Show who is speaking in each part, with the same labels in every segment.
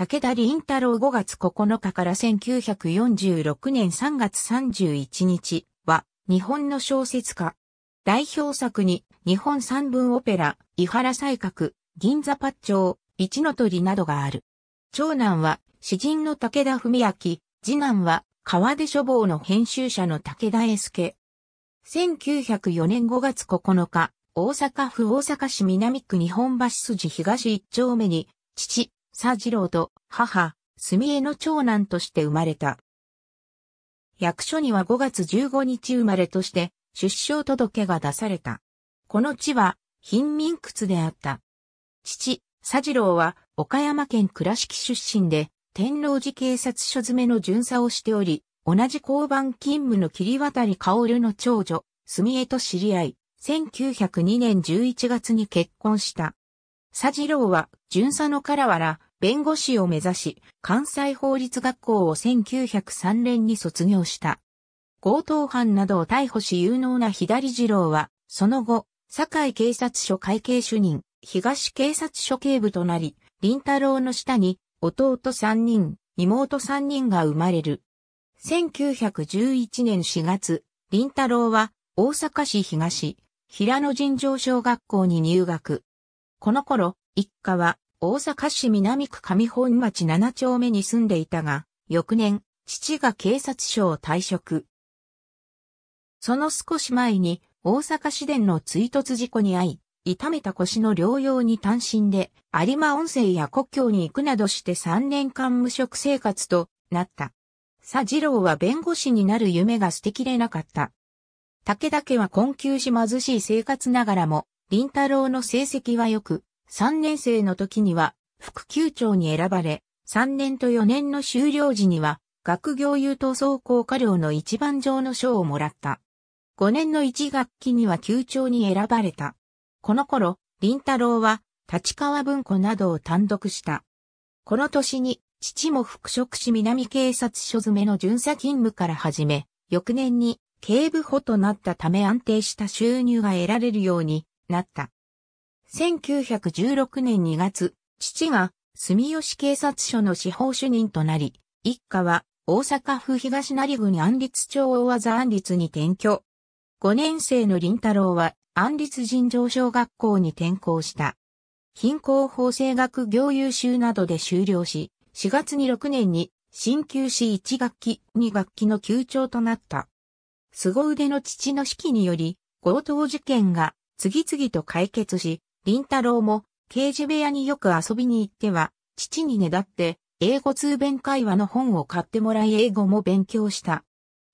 Speaker 1: 武田林太郎5月9日から1946年3月31日は日本の小説家。代表作に日本三文オペラ、伊原西閣、銀座八丁、一の鳥などがある。長男は詩人の武田文明、次男は川出書房の編集者の武田英介。1904年5月9日、大阪府大阪市南区日本橋筋東一丁目に、父、佐次郎と母、住江の長男として生まれた。役所には5月15日生まれとして出生届が出された。この地は貧民屈であった。父、佐治郎は岡山県倉敷出身で天王寺警察署詰めの巡査をしており、同じ交番勤務の桐渡り薫の長女、住江と知り合い、1902年11月に結婚した。佐治郎は巡査のからわら、弁護士を目指し、関西法律学校を1903年に卒業した。強盗犯などを逮捕し有能な左次郎は、その後、堺警察署会計主任、東警察署警部となり、林太郎の下に、弟三人、妹三人が生まれる。1911年4月、林太郎は、大阪市東、平野尋常小学校に入学。この頃、一家は大阪市南区上本町7丁目に住んでいたが、翌年、父が警察署を退職。その少し前に、大阪市電の追突事故に遭い、痛めた腰の療養に単身で、有馬温泉や故郷に行くなどして3年間無職生活となった。佐次郎は弁護士になる夢が捨てきれなかった。武田家は困窮し貧しい生活ながらも、林太郎の成績は良く、3年生の時には副級長に選ばれ、3年と4年の終了時には学業優等総行科料の一番上の賞をもらった。5年の1学期には級長に選ばれた。この頃、林太郎は立川文庫などを単独した。この年に父も復職し南警察署詰めの巡査勤務から始め、翌年に警部補となったため安定した収入が得られるようになった。1916年2月、父が住吉警察署の司法主任となり、一家は大阪府東成郡安立町大和安立に転居。5年生の林太郎は安立尋常小学校に転校した。貧困法制学業優秀などで修了し、4月に6年に新旧市1学期、2学期の休長となった。凄腕の父の指揮により、強盗事件が次々と解決し、林太郎も、刑事部屋によく遊びに行っては、父にねだって、英語通弁会話の本を買ってもらい英語も勉強した。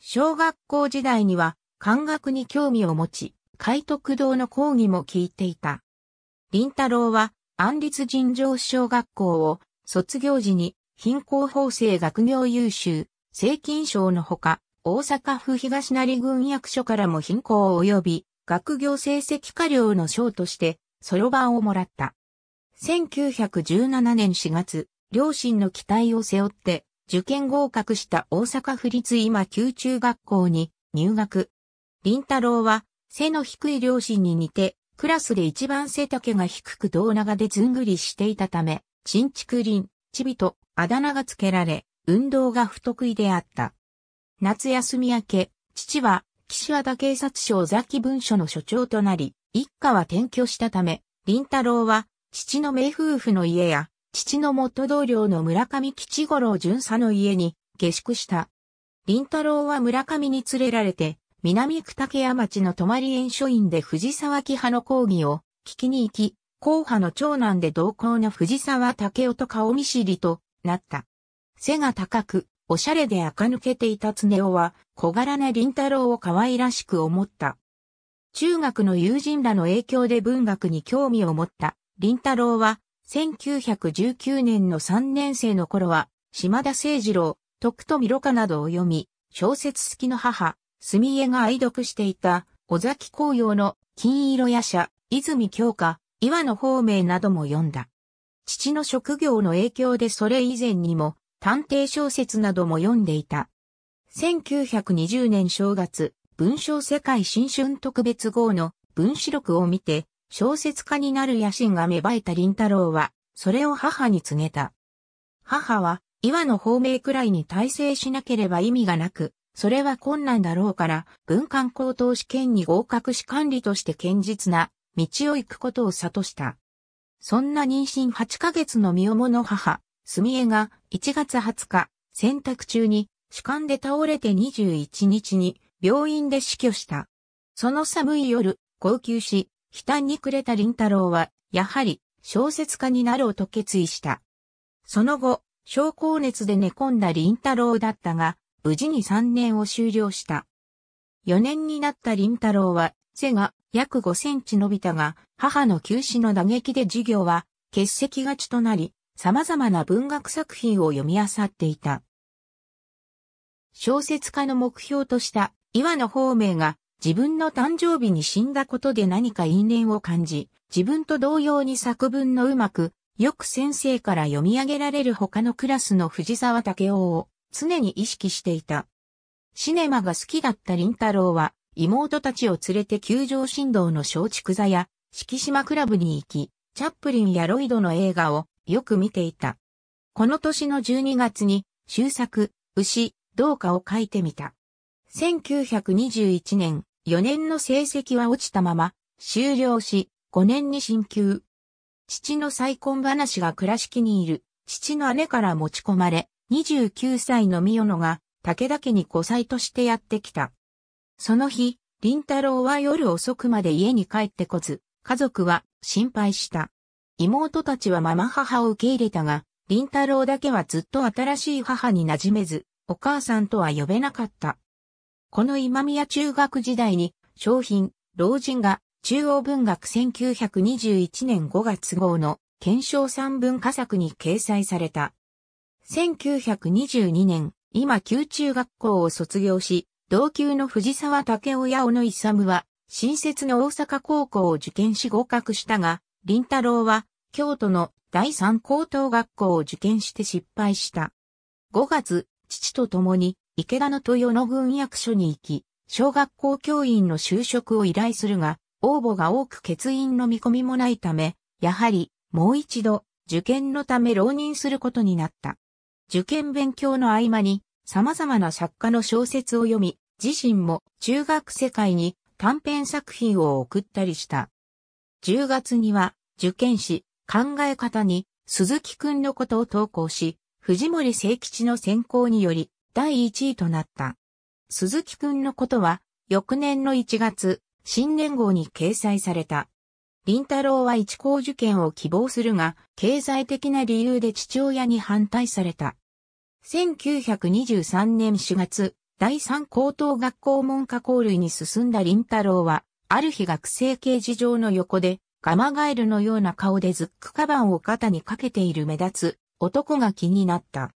Speaker 1: 小学校時代には、漢学に興味を持ち、海徳堂の講義も聞いていた。林太郎は、安立尋常小学校を、卒業時に、貧困法制学業優秀、正金賞のほか、大阪府東成郡役所からも貧困及び、学業成績過料の賞として、そろばんをもらった。1917年4月、両親の期待を背負って、受験合格した大阪府立今宮中学校に入学。林太郎は、背の低い両親に似て、クラスで一番背丈が低く胴長でずんぐりしていたため、ちんちくりん、ちびと、あだ名がつけられ、運動が不得意であった。夏休み明け、父は岸和田警察署尾崎文書の所長となり、一家は転居したため、林太郎は、父の名夫婦の家や、父の元同僚の村上吉五郎巡査の家に下宿した。林太郎は村上に連れられて、南区竹屋町の泊園書院で藤沢木派の講義を聞きに行き、後派の長男で同行の藤沢武夫と顔見知りとなった。背が高く、おしゃれで垢抜けていた常雄は、小柄な林太郎を可愛らしく思った。中学の友人らの影響で文学に興味を持った林太郎は、1919年の3年生の頃は、島田誠二郎、徳富ろ花などを読み、小説好きの母、墨江が愛読していた、尾崎紅葉の金色夜叉、泉京花、岩野方明なども読んだ。父の職業の影響でそれ以前にも、探偵小説なども読んでいた。1920年正月、文章世界新春特別号の文子録を見て、小説家になる野心が芽生えた林太郎は、それを母に告げた。母は、岩の方名くらいに大成しなければ意味がなく、それは困難だろうから、文官高等試験に合格し管理として堅実な道を行くことを悟した。そんな妊娠8ヶ月の身重の母、住江が1月20日、洗濯中に主観で倒れて21日に病院で死去した。その寒い夜、号泣し、悲嘆に暮れた林太郎は、やはり小説家になろうと決意した。その後、小高熱で寝込んだ林太郎だったが、無事に3年を終了した。4年になった林太郎は、背が約5センチ伸びたが、母の急死の打撃で授業は欠席がちとなり、様々な文学作品を読み漁っていた。小説家の目標とした岩野方明が自分の誕生日に死んだことで何か因縁を感じ、自分と同様に作文のうまく、よく先生から読み上げられる他のクラスの藤沢武雄を常に意識していた。シネマが好きだった林太郎は妹たちを連れて球場振動の松竹座や四季島クラブに行き、チャップリンやロイドの映画をよく見ていた。この年の12月に、修作、牛、どうかを書いてみた。1921年、4年の成績は落ちたまま、終了し、5年に進級。父の再婚話が倉敷にいる、父の姉から持ち込まれ、29歳の三代野が、武田家に5歳としてやってきた。その日、林太郎は夜遅くまで家に帰ってこず、家族は心配した。妹たちはママ母を受け入れたが、林太郎だけはずっと新しい母に馴染めず、お母さんとは呼べなかった。この今宮中学時代に、商品、老人が、中央文学1921年5月号の、検証三文化作に掲載された。1922年、今旧中学校を卒業し、同級の藤沢竹雄や小野勇は、新設の大阪高校を受験し合格したが、林太郎は京都の第三高等学校を受験して失敗した。5月、父と共に池田の豊野郡役所に行き、小学校教員の就職を依頼するが、応募が多く欠員の見込みもないため、やはりもう一度受験のため浪人することになった。受験勉強の合間に様々な作家の小説を読み、自身も中学世界に短編作品を送ったりした。10月には受験し、考え方に鈴木くんのことを投稿し、藤森聖吉の選考により第1位となった。鈴木くんのことは翌年の1月、新年号に掲載された。林太郎は一校受験を希望するが、経済的な理由で父親に反対された。1923年4月、第三高等学校文科校類に進んだ林太郎は、ある日学生掲示上の横で、ガマガエルのような顔でズックカバンを肩にかけている目立つ男が気になった。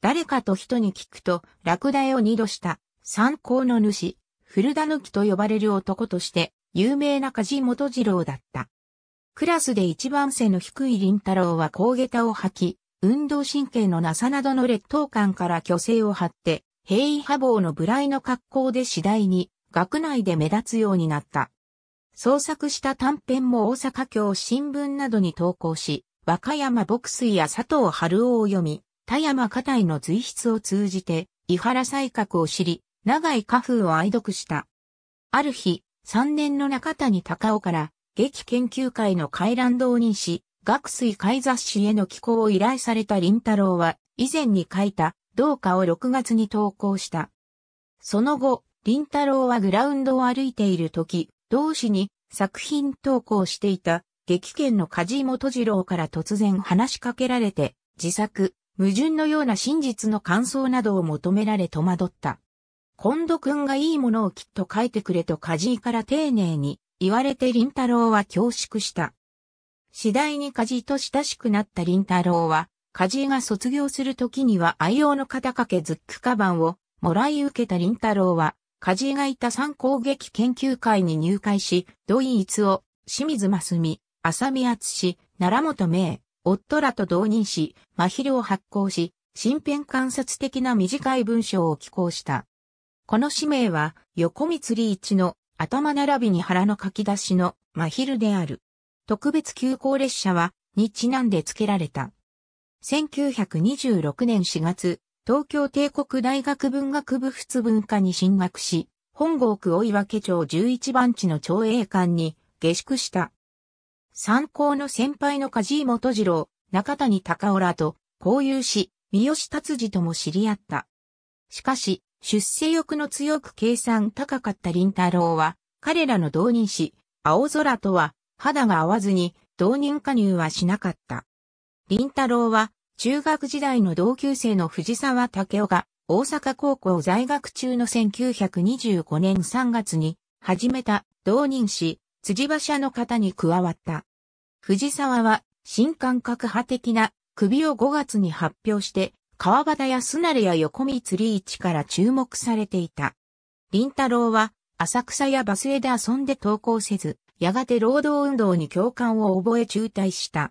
Speaker 1: 誰かと人に聞くと、ラクダを二度した、参考の主、古田抜きと呼ばれる男として、有名な梶本次郎だった。クラスで一番背の低い林太郎は高下駄を履き、運動神経のなさなどの劣等感から虚勢を張って、平易派坊の無頼の格好で次第に、学内で目立つようになった。創作した短編も大阪京新聞などに投稿し、和歌山牧水や佐藤春夫を読み、田山家体の随筆を通じて、伊原才覚を知り、長井家風を愛読した。ある日、三年の中谷隆夫から、劇研究会の回覧動人誌、学水会雑誌への寄稿を依頼された林太郎は、以前に書いた、同歌を6月に投稿した。その後、林太郎はグラウンドを歩いている時、同氏に作品投稿していた劇圏の梶井元次郎から突然話しかけられて、自作、矛盾のような真実の感想などを求められ戸惑った。今度くんがいいものをきっと書いてくれと梶井から丁寧に言われて林太郎は恐縮した。次第に梶井と親しくなった林太郎は、梶井が卒業する時には愛用の肩掛けズックカバンをもらい受けた林太郎は、梶井がいた三攻撃研究会に入会し、土井逸を、清水正美、浅見厚氏、奈良本明、夫らと同任し、真昼を発行し、新編観察的な短い文章を寄稿した。この使命は、横光利一の頭並びに腹の書き出しの真昼である。特別急行列車は、にちなんで付けられた。1926年4月、東京帝国大学文学部仏文科に進学し、本郷区追分町11番地の町営館に下宿した。参考の先輩の梶井元次郎、中谷隆夫らと、交友し、三好達治とも知り合った。しかし、出世欲の強く計算高かった林太郎は、彼らの同人誌、青空とは、肌が合わずに、同人加入はしなかった。林太郎は、中学時代の同級生の藤沢武雄が、大阪高校在学中の1925年3月に、始めた、同人誌、辻馬車の方に加わった。藤沢は、新感覚派的な、首を5月に発表して、川端やすなれや横見釣り市から注目されていた。林太郎は、浅草やバスへで遊んで投稿せず、やがて労働運動に共感を覚え中退した。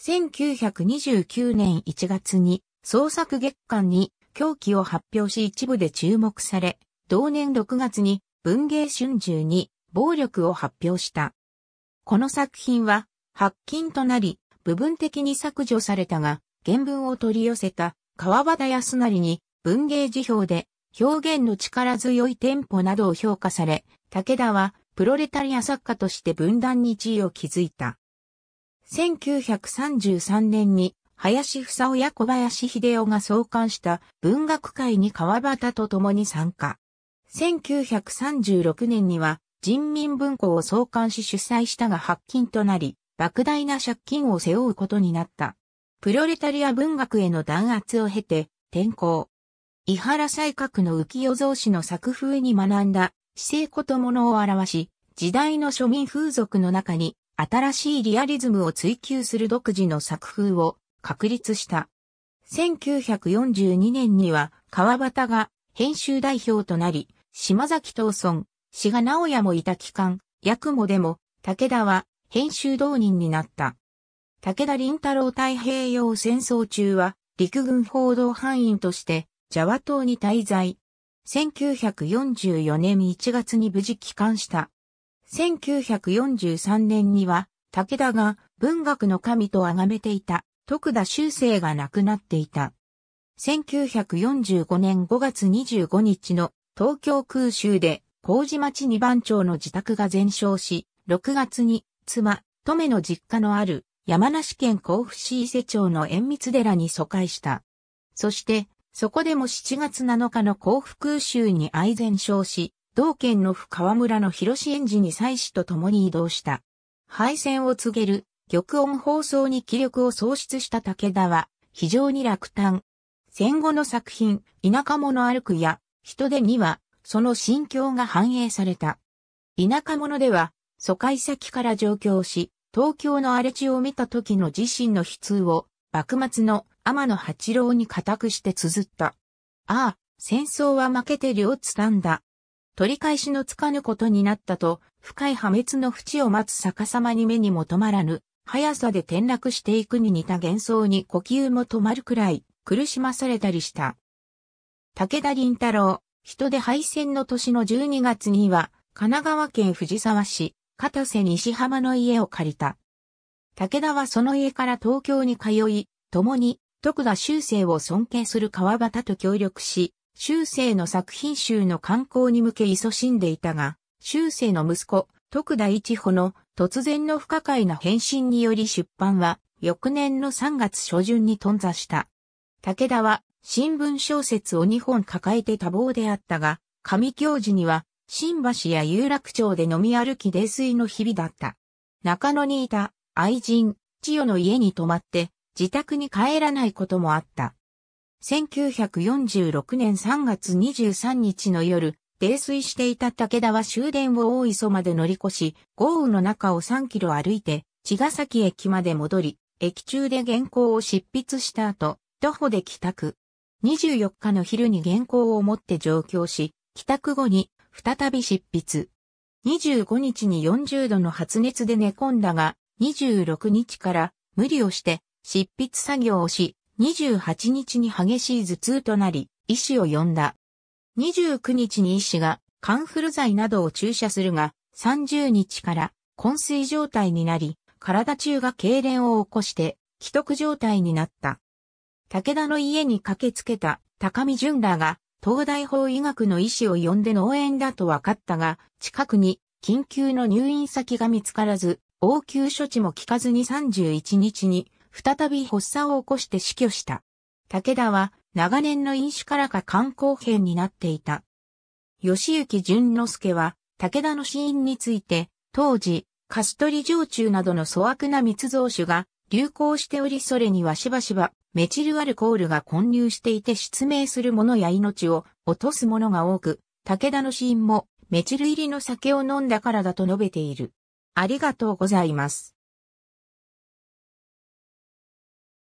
Speaker 1: 1929年1月に創作月間に狂気を発表し一部で注目され、同年6月に文芸春秋に暴力を発表した。この作品は発禁となり、部分的に削除されたが、原文を取り寄せた川端康成に文芸辞表で表現の力強いテンポなどを評価され、武田はプロレタリア作家として分断に地位を築いた。1933年に林房夫や小林秀夫が創刊した文学界に川端と共に参加。1936年には人民文庫を創刊し主催したが発禁となり、莫大な借金を背負うことになった。プロレタリア文学への弾圧を経て、転校。伊原西閣の浮世造紙の作風に学んだ、姿勢ことものを表し、時代の庶民風俗の中に新しいリアリズムを追求する独自の作風を確立した。1942年には川端が編集代表となり、島崎東村、志賀直也もいた期間、八雲でも武田は編集動人になった。武田林太郎太平洋戦争中は陸軍報道範囲としてジャワ島に滞在。1944年1月に無事帰還した。1943年には、武田が文学の神と崇めていた、徳田修正が亡くなっていた。1945年5月25日の東京空襲で、麹町二番町の自宅が全焼し、6月に妻、トの実家のある山梨県甲府市伊勢町の縁密寺に疎開した。そして、そこでも7月7日の甲府空襲に愛全焼し、同県の府川村の広園児に妻子と共に移動した。敗戦を告げる玉音放送に気力を喪失した武田は非常に落胆。戦後の作品、田舎者歩くや、人手には、その心境が反映された。田舎者では、疎開先から上京し、東京の荒れ地を見た時の自身の悲痛を、幕末の天野八郎に固くして綴った。ああ、戦争は負けて両つたんだ。取り返しのつかぬことになったと、深い破滅の淵を待つ逆さまに目にも止まらぬ、速さで転落していくに似た幻想に呼吸も止まるくらい、苦しまされたりした。武田林太郎、人で敗戦の年の12月には、神奈川県藤沢市、片瀬西浜の家を借りた。武田はその家から東京に通い、共に、徳田修正を尊敬する川端と協力し、修正の作品集の刊行に向け勤しんでいたが、修正の息子、徳田一穂の突然の不可解な返信により出版は、翌年の3月初旬に頓挫した。武田は新聞小説を2本抱えて多忙であったが、上京時には新橋や有楽町で飲み歩き泥酔の日々だった。中野にいた愛人、千代の家に泊まって自宅に帰らないこともあった。1946年3月23日の夜、泥酔していた武田は終電を大磯まで乗り越し、豪雨の中を3キロ歩いて、茅ヶ崎駅まで戻り、駅中で原稿を執筆した後、徒歩で帰宅。24日の昼に原稿を持って上京し、帰宅後に再び執筆。25日に40度の発熱で寝込んだが、26日から無理をして執筆作業をし、28日に激しい頭痛となり、医師を呼んだ。29日に医師がカンフル剤などを注射するが、30日から昏睡状態になり、体中が痙攣を起こして、既得状態になった。武田の家に駆けつけた高見淳らが、東大法医学の医師を呼んで農園だと分かったが、近くに緊急の入院先が見つからず、応急処置も聞かずに31日に再び発作を起こして死去した。武田は長年の飲酒からか肝硬変になっていた。吉行淳之介は武田の死因について、当時、カストリ常駐などの粗悪な密造酒が流行しておりそれにはしばしばメチルアルコールが混入していて失明する者や命を落とす者が多く、武田の死因もメチル入りの酒を飲んだからだと述べている。ありがとうございます。